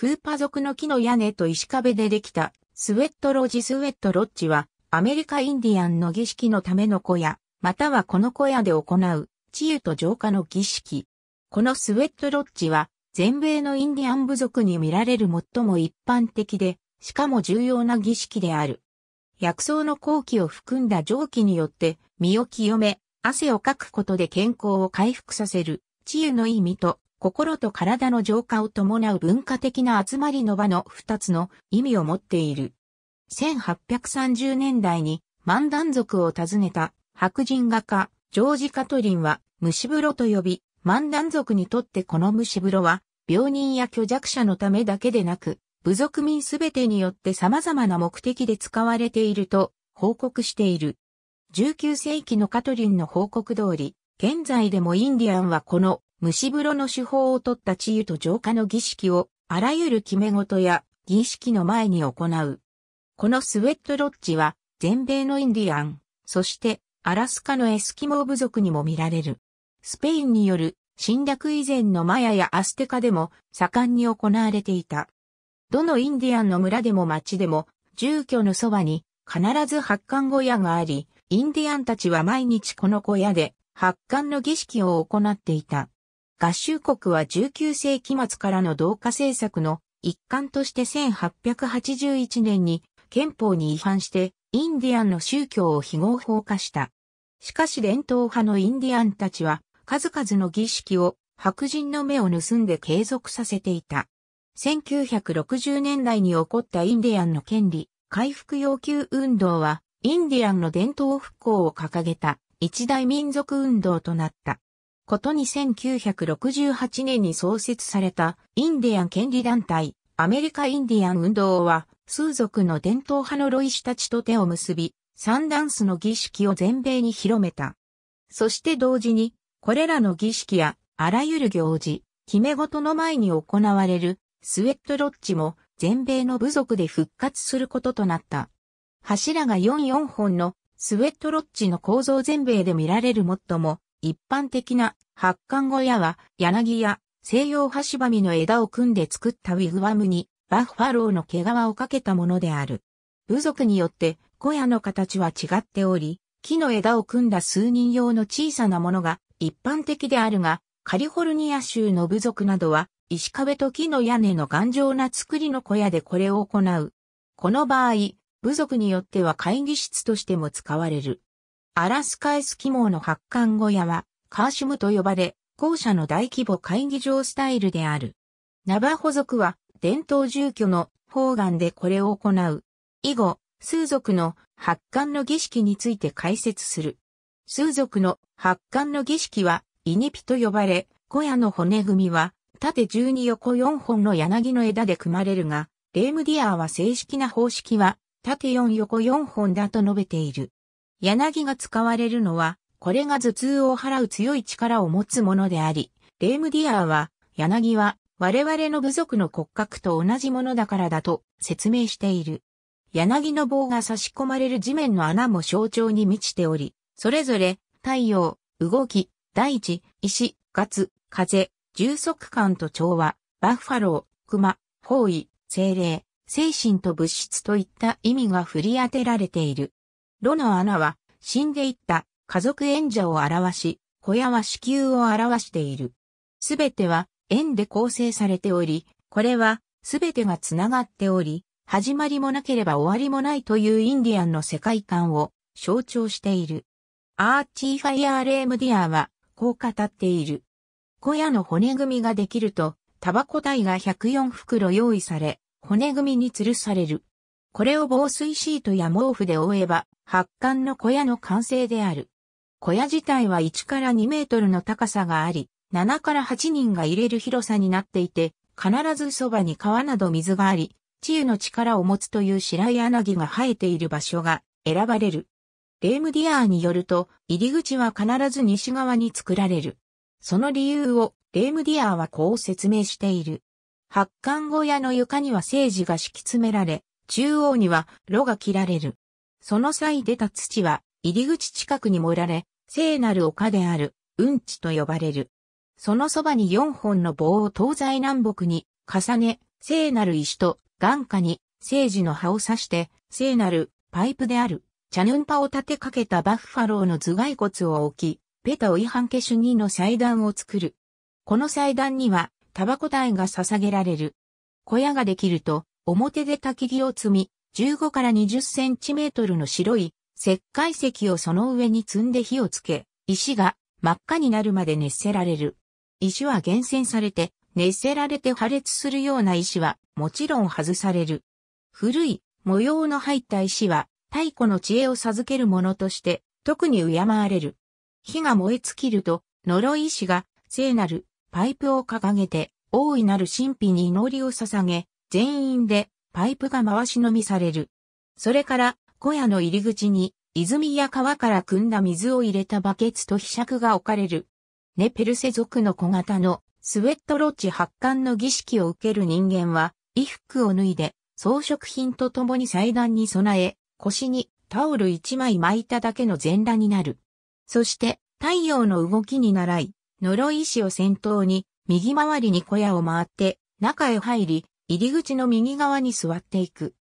フーパ族の木の屋根と石壁でできたスウェットロジスウェットロッジはアメリカインディアンの儀式のための小屋、またはこの小屋で行う治癒と浄化の儀式。このスウェットロッジは全米のインディアン部族に見られる最も一般的で、しかも重要な儀式である。薬草の後期を含んだ蒸気によって身を清め、汗をかくことで健康を回復させる治癒の意味と心と体の浄化を伴う文化的な集まりの場の二つの意味を持っている。1830年代に万断族を訪ねた白人画家、ジョージ・カトリンは虫風呂と呼び、万断族にとってこの虫風呂は病人や虚弱者のためだけでなく、部族民すべてによって様々な目的で使われていると報告している。19世紀のカトリンの報告通り、現在でもインディアンはこの蒸し風呂の手法を取った治癒と浄化の儀式を、あらゆる決め事や儀式の前に行う。このスウェットロッジは、全米のインディアン、そしてアラスカのエスキモー部族にも見られる。スペインによる侵略以前のマヤやアステカでも盛んに行われていた。どのインディアンの村でも町でも住居のそばに必ず発汗小屋があり、インディアンたちは毎日この小屋で発汗の儀式を行っていた。合衆国は19世紀末からの同化政策の一環として1881年に憲法に違反してインディアンの宗教を非合法化した。しかし伝統派のインディアンたちは数々の儀式を白人の目を盗んで継続させていた。1960年代に起こったインディアンの権利回復要求運動はインディアンの伝統復興を掲げた一大民族運動となった。ことに1968年に創設されたインディアン権利団体、アメリカインディアン運動は、数族の伝統派のロイシたちと手を結び、サンダンスの儀式を全米に広めた。そして同時に、これらの儀式や、あらゆる行事、決め事の前に行われる、スウェットロッジも、全米の部族で復活することとなった。柱が44本の、スウェットロッジの構造全米で見られる最も、一般的な発汗小屋は柳や西洋ハシバミの枝を組んで作ったウィグワムにバッファローの毛皮をかけたものである。部族によって小屋の形は違っており、木の枝を組んだ数人用の小さなものが一般的であるが、カリフォルニア州の部族などは石壁と木の屋根の頑丈な作りの小屋でこれを行う。この場合、部族によっては会議室としても使われる。アラスカエスキモの発刊小屋は、カーシムと呼ばれ、校舎の大規模会議場スタイルである。ナバホ族は、伝統住居の方眼でこれを行う。以後、数族の発刊の儀式について解説する。数族の発刊の儀式は、イニピと呼ばれ、小屋の骨組みは、縦12横4本の柳の枝で組まれるが、レームディアーは正式な方式は、縦4横4本だと述べている。柳が使われるのは、これが頭痛を払う強い力を持つものであり、レームディアーは、柳は我々の部族の骨格と同じものだからだと説明している。柳の棒が差し込まれる地面の穴も象徴に満ちており、それぞれ太陽、動き、大地、石、ガツ、風、充足感と調和、バッファロー、熊、方位、精霊、精神と物質といった意味が振り当てられている。炉の穴は死んでいった家族縁者を表し、小屋は子宮を表している。すべては縁で構成されており、これはすべてがつながっており、始まりもなければ終わりもないというインディアンの世界観を象徴している。アーチーファイアーレームディアーはこう語っている。小屋の骨組みができると、タバコ体が104袋用意され、骨組みに吊るされる。これを防水シートや毛布で覆えば、発汗の小屋の完成である。小屋自体は1から2メートルの高さがあり、7から8人が入れる広さになっていて、必ずそばに川など水があり、治癒の力を持つという白い柳が生えている場所が選ばれる。レームディアーによると、入り口は必ず西側に作られる。その理由をレームディアーはこう説明している。発汗小屋の床には聖児が敷き詰められ、中央には炉が切られる。その際出た土は、入り口近くに盛られ、聖なる丘である、うんちと呼ばれる。そのそばに4本の棒を東西南北に重ね、聖なる石と眼下に聖樹の葉を刺して、聖なるパイプである、チャヌンパを立てかけたバッファローの頭蓋骨を置き、ペタオイハンケシュニの祭壇を作る。この祭壇には、タバコ台が捧げられる。小屋ができると、表で焚き木を積み、15から20センチメートルの白い石灰石をその上に積んで火をつけ、石が真っ赤になるまで熱せられる。石は厳選されて、熱せられて破裂するような石はもちろん外される。古い模様の入った石は太古の知恵を授けるものとして特に敬われる。火が燃え尽きると呪い石が聖なるパイプを掲げて大いなる神秘に祈りを捧げ全員でパイプが回し飲みされる。それから、小屋の入り口に、泉や川から汲んだ水を入れたバケツと被釈が置かれる。ネペルセ族の小型のスウェットロッチ発汗の儀式を受ける人間は、衣服を脱いで、装飾品と共に祭壇に備え、腰にタオル一枚巻いただけの全裸になる。そして、太陽の動きに習い、呪い石を先頭に、右回りに小屋を回って、中へ入り、入り口の右側に座っていく。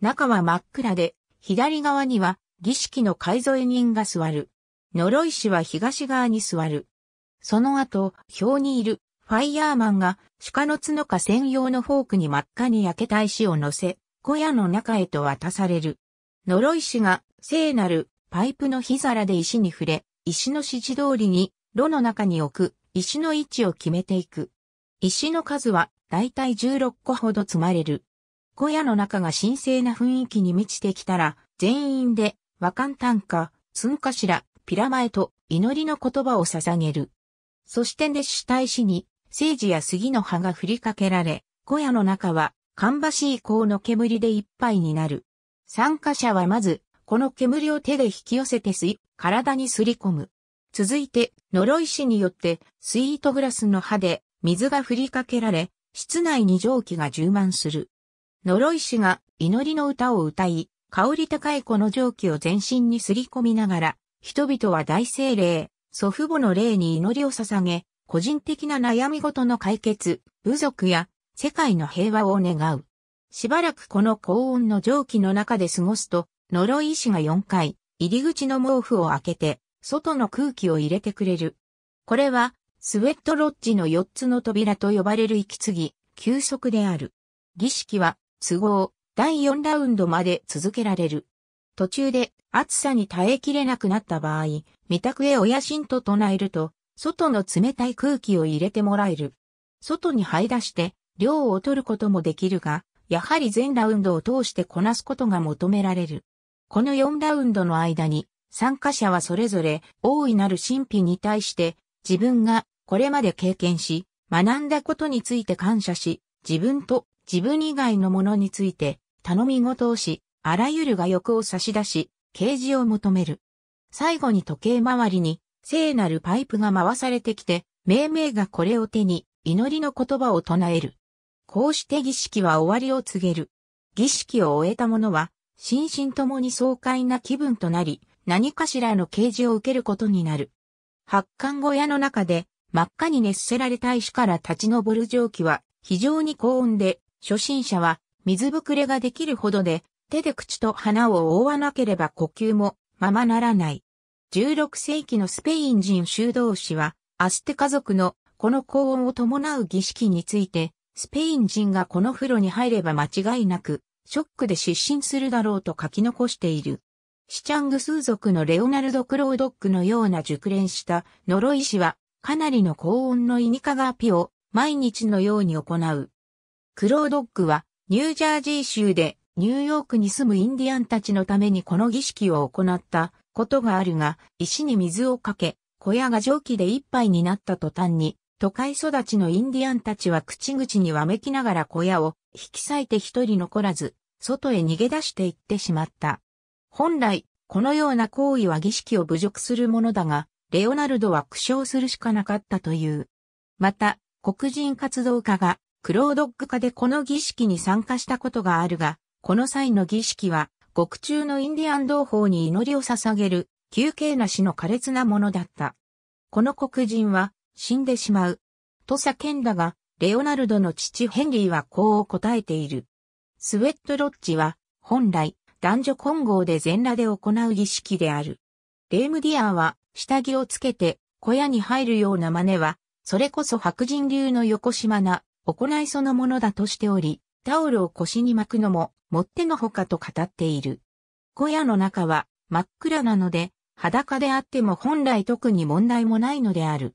中は真っ暗で、左側には儀式の添え人が座る。呪い師は東側に座る。その後、表にいるファイヤーマンが鹿の角か専用のフォークに真っ赤に焼けた石を乗せ、小屋の中へと渡される。呪い師が聖なるパイプの火皿で石に触れ、石の指示通りに炉の中に置く石の位置を決めていく。石の数はだいたい16個ほど積まれる。小屋の中が神聖な雰囲気に満ちてきたら、全員で、和漢短歌、しら、ピラマエと祈りの言葉を捧げる。そして熱主大使に、聖樹や杉の葉が振りかけられ、小屋の中は、芳しい香の煙でいっぱいになる。参加者はまず、この煙を手で引き寄せて吸い、体にすり込む。続いて、呪い師によって、スイートグラスの葉で、水が振りかけられ、室内に蒸気が充満する。呪い師が祈りの歌を歌い、香り高いこの蒸気を全身にすり込みながら、人々は大精霊、祖父母の霊に祈りを捧げ、個人的な悩み事の解決、部族や世界の平和を願う。しばらくこの高温の蒸気の中で過ごすと、呪い師が4回、入り口の毛布を開けて、外の空気を入れてくれる。これは、スウェットロッジの4つの扉と呼ばれる息継ぎ、休息である。儀式は、都合、第4ラウンドまで続けられる。途中で暑さに耐えきれなくなった場合、三択へ親神と唱えると、外の冷たい空気を入れてもらえる。外に這い出して、量を取ることもできるが、やはり全ラウンドを通してこなすことが求められる。この4ラウンドの間に、参加者はそれぞれ、大いなる神秘に対して、自分がこれまで経験し、学んだことについて感謝し、自分と自分以外のものについて頼み事をし、あらゆるが欲を差し出し、啓示を求める。最後に時計回りに聖なるパイプが回されてきて、命名がこれを手に祈りの言葉を唱える。こうして儀式は終わりを告げる。儀式を終えた者は、心身ともに爽快な気分となり、何かしらの啓示を受けることになる。発刊小屋の中で真っ赤に熱せられた石から立ち上る蒸気は非常に高温で、初心者は水ぶくれができるほどで、手で口と鼻を覆わなければ呼吸もままならない。16世紀のスペイン人修道士は、アステ家族のこの高温を伴う儀式について、スペイン人がこの風呂に入れば間違いなく、ショックで失神するだろうと書き残している。シチャング数族のレオナルド・クロードックのような熟練した呪い師はかなりの高温のイニカガーピを毎日のように行う。クロードッグはニュージャージー州でニューヨークに住むインディアンたちのためにこの儀式を行ったことがあるが、石に水をかけ、小屋が蒸気で一杯になった途端に、都会育ちのインディアンたちは口々にわめきながら小屋を引き裂いて一人残らず、外へ逃げ出していってしまった。本来、このような行為は儀式を侮辱するものだが、レオナルドは苦笑するしかなかったという。また、黒人活動家が、クロードッグ化でこの儀式に参加したことがあるが、この際の儀式は、獄中のインディアン同胞に祈りを捧げる、休憩なしの苛烈なものだった。この黒人は、死んでしまう。と叫んだが、レオナルドの父ヘンリーはこう答えている。スウェットロッジは、本来、男女混合で全裸で行う儀式である。レームディアーは、下着をつけて、小屋に入るような真似は、それこそ白人流の横島な、行いそのものだとしており、タオルを腰に巻くのも、もってのほかと語っている。小屋の中は、真っ暗なので、裸であっても本来特に問題もないのである。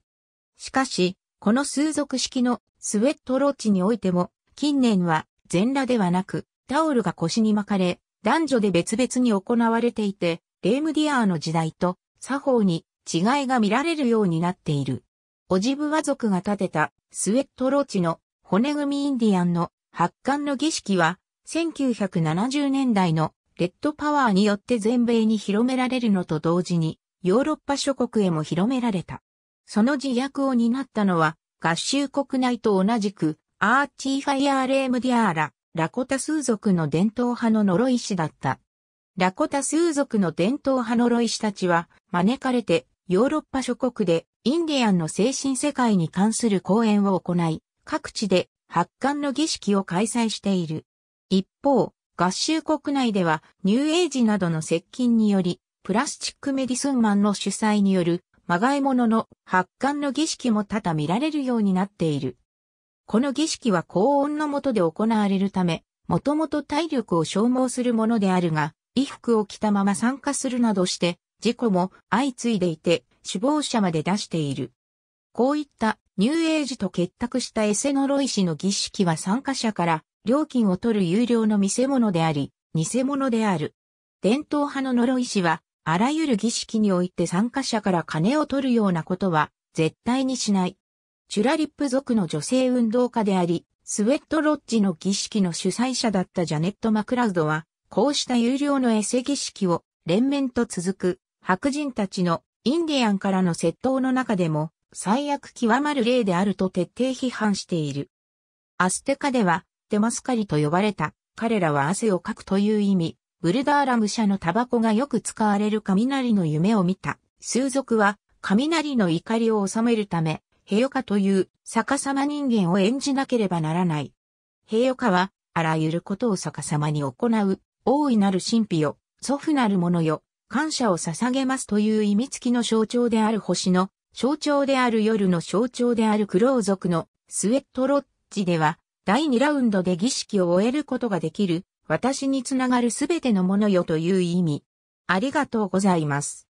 しかし、この数族式のスウェットローチにおいても、近年は全裸ではなく、タオルが腰に巻かれ、男女で別々に行われていて、レームディアーの時代と作法に違いが見られるようになっている。オジブワ族が建てたスウェットローチの骨組みインディアンの発汗の儀式は1970年代のレッドパワーによって全米に広められるのと同時にヨーロッパ諸国へも広められた。その自虐を担ったのは合衆国内と同じくアーチーファイアーレームディアーラ、ラコタ数族の伝統派の呪い師だった。ラコタ数族の伝統派のロイシたちは、招かれて、ヨーロッパ諸国で、インディアンの精神世界に関する講演を行い、各地で、発刊の儀式を開催している。一方、合衆国内では、ニューエイジなどの接近により、プラスチックメディスンマンの主催による、まがいものの発刊の儀式も多々見られるようになっている。この儀式は高温の下で行われるため、もともと体力を消耗するものであるが、衣服を着たまま参加するなどして、事故も相次いでいて、死亡者まで出している。こういったニューエイジと結託したエセノロイ氏の儀式は参加者から料金を取る有料の見せ物であり、偽物である。伝統派の呪い氏は、あらゆる儀式において参加者から金を取るようなことは、絶対にしない。チュラリップ族の女性運動家であり、スウェットロッジの儀式の主催者だったジャネット・マクラウドは、こうした有料の絵儀式を連綿と続く白人たちのインディアンからの窃盗の中でも最悪極まる例であると徹底批判している。アステカではテマスカリと呼ばれた彼らは汗をかくという意味、ブルダーラム社のタバコがよく使われる雷の夢を見た。数族は雷の怒りを収めるため、ヘヨカという逆さま人間を演じなければならない。ヘヨカはあらゆることを逆さまに行う大いなる神秘よ、祖父なる者よ、感謝を捧げますという意味付きの象徴である星の、象徴である夜の象徴であるクロー族のスウェットロッジでは、第2ラウンドで儀式を終えることができる、私につながるすべてのものよという意味。ありがとうございます。